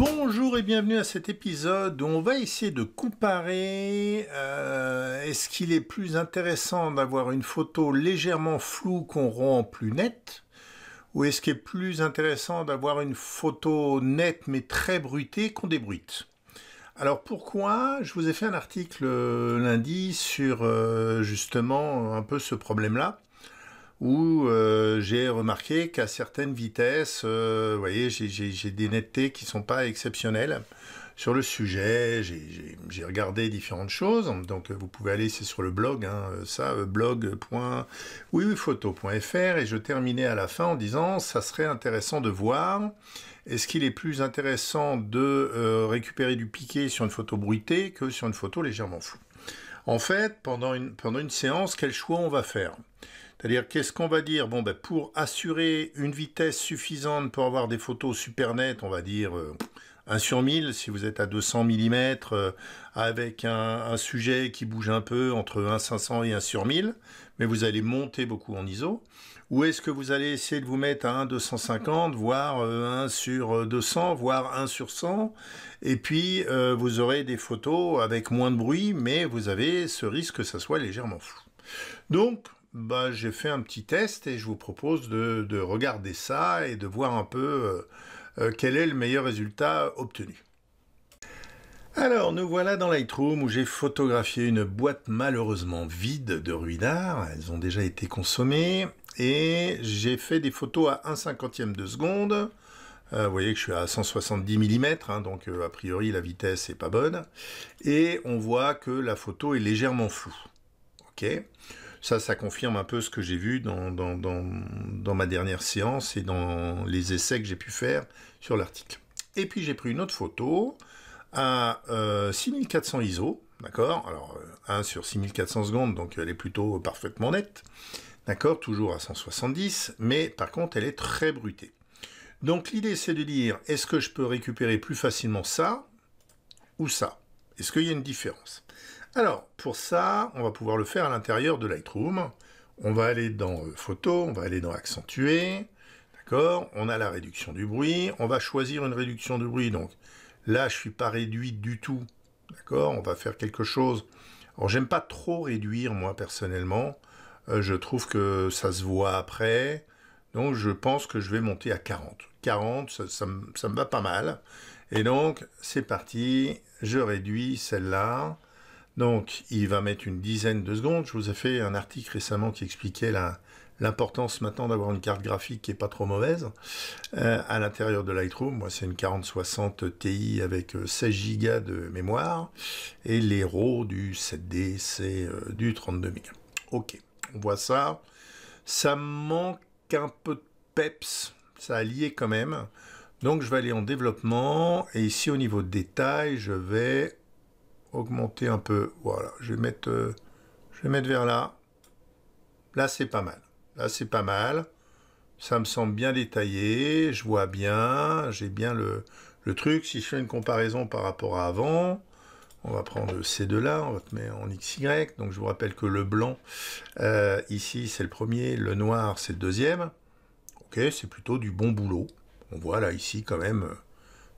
Bonjour et bienvenue à cet épisode où on va essayer de comparer euh, est-ce qu'il est plus intéressant d'avoir une photo légèrement floue qu'on rend plus nette ou est-ce qu'il est plus intéressant d'avoir une photo nette mais très bruitée qu'on débruite alors pourquoi Je vous ai fait un article euh, lundi sur euh, justement un peu ce problème-là où euh, j'ai remarqué qu'à certaines vitesses, euh, vous voyez, j'ai des nettetés qui ne sont pas exceptionnelles sur le sujet. J'ai regardé différentes choses. Donc, euh, vous pouvez aller, c'est sur le blog, hein, ça, Et je terminais à la fin en disant, ça serait intéressant de voir. Est-ce qu'il est plus intéressant de récupérer du piqué sur une photo bruitée que sur une photo légèrement floue en fait, pendant une, pendant une séance, quel choix on va faire c'est-à-dire, qu'est-ce qu'on va dire Bon, ben, pour assurer une vitesse suffisante pour avoir des photos super nettes, on va dire euh, 1 sur 1000, si vous êtes à 200 mm, euh, avec un, sujet qui bouge un peu entre 1 500 et 1 sur 1000, mais vous allez monter beaucoup en ISO, ou est-ce que vous allez essayer de vous mettre à 1 250, voire 1 euh, sur 200, euh, voire 1 sur 100, et puis vous aurez des photos avec moins de bruit, mais vous avez ce risque que ça soit légèrement fou. Donc, bah, j'ai fait un petit test et je vous propose de, regarder ça et de voir un peu... Euh, quel est le meilleur résultat obtenu. Alors, nous voilà dans Lightroom où j'ai photographié une boîte malheureusement vide de ruidards. Elles ont déjà été consommées. Et j'ai fait des photos à 1 cinquantième de seconde. Euh, vous voyez que je suis à 170 mm, hein, donc euh, a priori la vitesse n'est pas bonne. Et on voit que la photo est légèrement floue. Ok ça, ça confirme un peu ce que j'ai vu dans, ma dernière séance et dans les essais que j'ai pu faire sur l'article. Et puis j'ai pris une autre photo à 6400 euh, ISO, d'accord Alors, 1 euh, sur 6400 secondes, donc elle est plutôt parfaitement nette, d'accord Toujours à 170, mais par contre, elle est très brutée. Donc l'idée, c'est de dire, est-ce que je peux récupérer plus facilement ça ou ça Est-ce qu'il y a une différence alors, pour ça, on va pouvoir le faire à l'intérieur de Lightroom. On va aller dans euh, Photo, on va aller dans Accentuer, d'accord On a la réduction du bruit, on va choisir une réduction du bruit, donc là, je ne suis pas réduit du tout, d'accord On va faire quelque chose... Alors, j'aime pas trop réduire, moi, personnellement. Euh, je trouve que ça se voit après, donc je pense que je vais monter à 40. 40, ça me va pas mal. Et donc, c'est parti, je réduis celle-là. Donc, il va mettre une dizaine de secondes. Je vous ai fait un article récemment qui expliquait l'importance maintenant d'avoir une carte graphique qui n'est pas trop mauvaise euh, à l'intérieur de Lightroom. Moi, c'est une 4060 Ti avec 16 euh, Go de mémoire. Et les RAW du 7D, c'est euh, du 32 Ok, on voit ça. Ça manque un peu de peps. Ça a lié quand même. Donc, je vais aller en développement. Et ici, au niveau de détail, je vais augmenter un peu. Voilà, je vais mettre, euh, je vais mettre vers là. Là, c'est pas mal. Là, c'est pas mal. Ça me semble bien détaillé. Je vois bien. J'ai bien le, truc. Si je fais une comparaison par rapport à avant, on va prendre ces deux-là. On va te mettre en XY. Donc, je vous rappelle que le blanc, euh, ici, c'est le premier. Le noir, c'est le deuxième. OK, c'est plutôt du bon boulot. On voit là, ici, quand même, euh,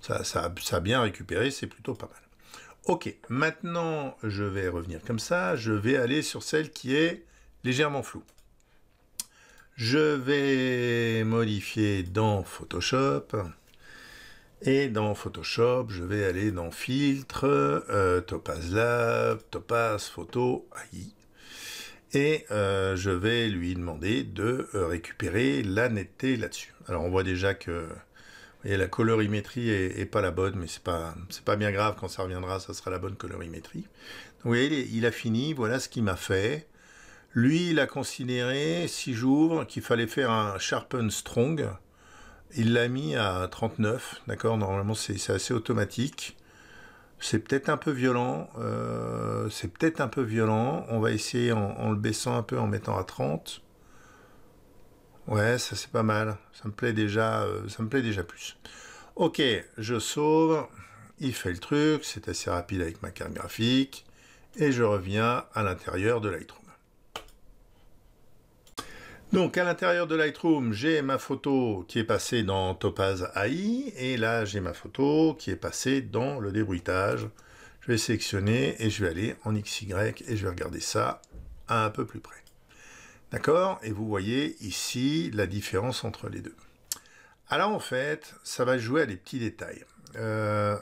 ça, ça, ça a bien récupéré. C'est plutôt pas mal. Ok, maintenant je vais revenir comme ça, je vais aller sur celle qui est légèrement floue. Je vais modifier dans Photoshop. Et dans Photoshop, je vais aller dans Filtre, euh, Topaz Lab, Topaz Photo AI. Et euh, je vais lui demander de euh, récupérer la netteté là-dessus. Alors on voit déjà que et la colorimétrie est, pas la bonne, mais c'est pas c'est pas bien grave. Quand ça reviendra, ça sera la bonne colorimétrie. Donc, vous voyez, il a fini. Voilà ce qu'il m'a fait. Lui, il a considéré, si j'ouvre, qu'il fallait faire un sharpen strong. Il l'a mis à 39, d'accord Normalement, c'est assez automatique. C'est peut-être un peu violent. Euh, c'est peut-être un peu violent. On va essayer en, en, le baissant un peu, en mettant à 30. Ouais, ça c'est pas mal. Ça me plaît déjà, euh, ça me plaît déjà plus. Ok, je sauve. Il fait le truc, c'est assez rapide avec ma carte graphique. Et je reviens à l'intérieur de Lightroom. Donc à l'intérieur de Lightroom, j'ai ma photo qui est passée dans Topaz AI. Et là, j'ai ma photo qui est passée dans le débruitage. Je vais sélectionner et je vais aller en XY et je vais regarder ça à un peu plus près. D'accord Et vous voyez ici la différence entre les deux. Alors en fait, ça va jouer à des petits détails. Euh,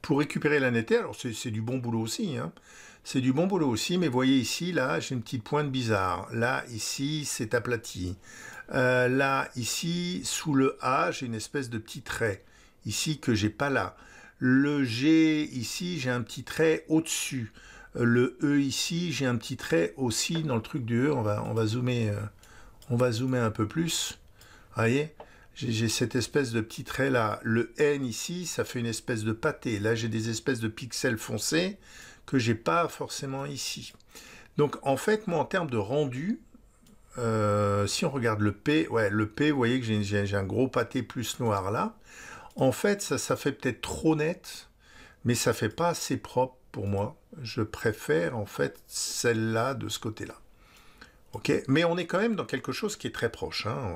pour récupérer la netteté, alors c'est du bon boulot aussi, hein. c'est du bon boulot aussi, mais voyez ici, là, j'ai une petite pointe bizarre. Là, ici, c'est aplati. Euh, là, ici, sous le A, j'ai une espèce de petit trait, ici, que j'ai pas là. Le G, ici, j'ai un petit trait au-dessus. Le E ici, j'ai un petit trait aussi dans le truc du E. On va, on va, zoomer, euh, on va zoomer un peu plus. Vous voyez j'ai cette espèce de petit trait là. Le N ici, ça fait une espèce de pâté. Là, j'ai des espèces de pixels foncés que j'ai pas forcément ici. Donc, en fait, moi, en termes de rendu, euh, si on regarde le P, ouais, le P, vous voyez que j'ai un gros pâté plus noir là. En fait, ça, ça fait peut-être trop net, mais ça fait pas assez propre pour moi. Je préfère en fait celle-là de ce côté-là. ok Mais on est quand même dans quelque chose qui est très proche. Hein.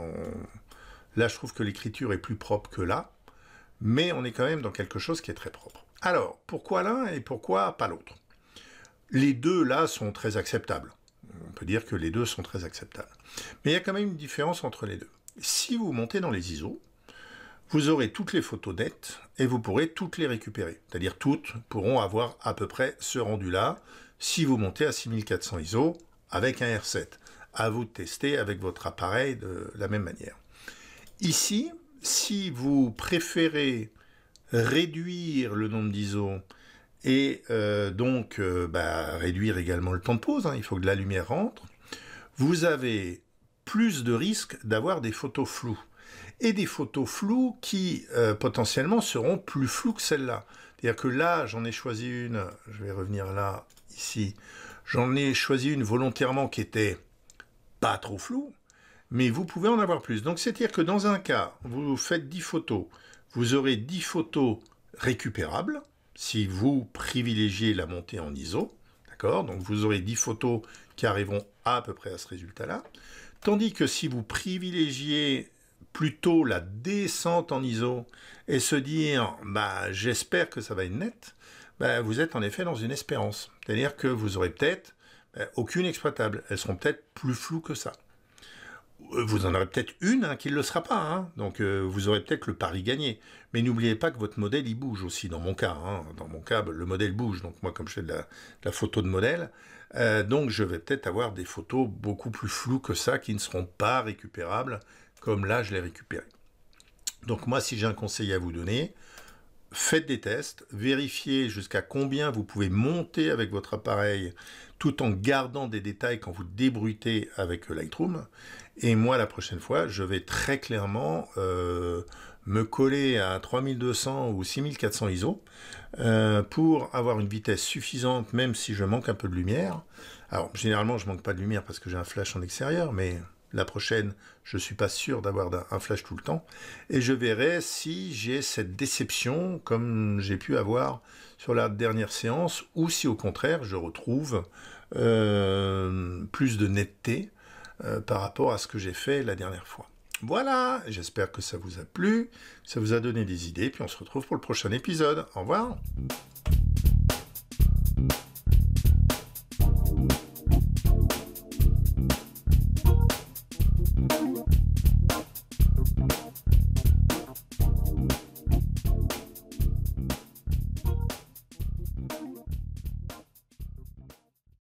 Là, je trouve que l'écriture est plus propre que là, mais on est quand même dans quelque chose qui est très propre. Alors, pourquoi l'un et pourquoi pas l'autre Les deux, là, sont très acceptables. On peut dire que les deux sont très acceptables. Mais il y a quand même une différence entre les deux. Si vous montez dans les ISO, vous aurez toutes les photos nettes et vous pourrez toutes les récupérer. C'est-à-dire toutes pourront avoir à peu près ce rendu-là si vous montez à 6400 ISO avec un R7. À vous de tester avec votre appareil de la même manière. Ici, si vous préférez réduire le nombre d'ISO et euh, donc euh, bah, réduire également le temps de pause, hein, il faut que de la lumière rentre, vous avez plus de risques d'avoir des photos floues et des photos floues qui euh, potentiellement seront plus floues que celle-là. C'est-à-dire que là, j'en ai choisi une, je vais revenir là, ici, j'en ai choisi une volontairement qui était pas trop floue, mais vous pouvez en avoir plus. Donc c'est-à-dire que dans un cas, vous faites 10 photos, vous aurez 10 photos récupérables, si vous privilégiez la montée en ISO, d'accord Donc vous aurez 10 photos qui arriveront à peu près à ce résultat-là, tandis que si vous privilégiez plutôt la descente en ISO et se dire bah, j'espère que ça va être net, bah, vous êtes en effet dans une espérance. C'est-à-dire que vous aurez peut-être bah, aucune exploitable. Elles seront peut-être plus floues que ça. Euh, vous en aurez peut-être une hein, qui ne le sera pas, hein. donc euh, vous aurez peut-être le pari gagné. Mais n'oubliez pas que votre modèle il bouge aussi. Dans mon cas, hein. dans mon cas, bah, le modèle bouge. Donc moi, comme je fais de la, photo de modèle, euh, donc je vais peut-être avoir des photos beaucoup plus floues que ça qui ne seront pas récupérables comme là je l'ai récupéré. Donc moi, si j'ai un conseil à vous donner, faites des tests, vérifiez jusqu'à combien vous pouvez monter avec votre appareil tout en gardant des détails quand vous débruitez avec Lightroom. Et moi, la prochaine fois, je vais très clairement euh, me coller à 3200 ou 6400 ISO euh, pour avoir une vitesse suffisante, même si je manque un peu de lumière. Alors, généralement, je manque pas de lumière parce que j'ai un flash en extérieur, mais la prochaine, je ne suis pas sûr d'avoir un flash tout le temps, et je verrai si j'ai cette déception comme j'ai pu avoir sur la dernière séance, ou si au contraire je retrouve euh, plus de netteté euh, par rapport à ce que j'ai fait la dernière fois. Voilà, j'espère que ça vous a plu, ça vous a donné des idées, puis on se retrouve pour le prochain épisode. Au revoir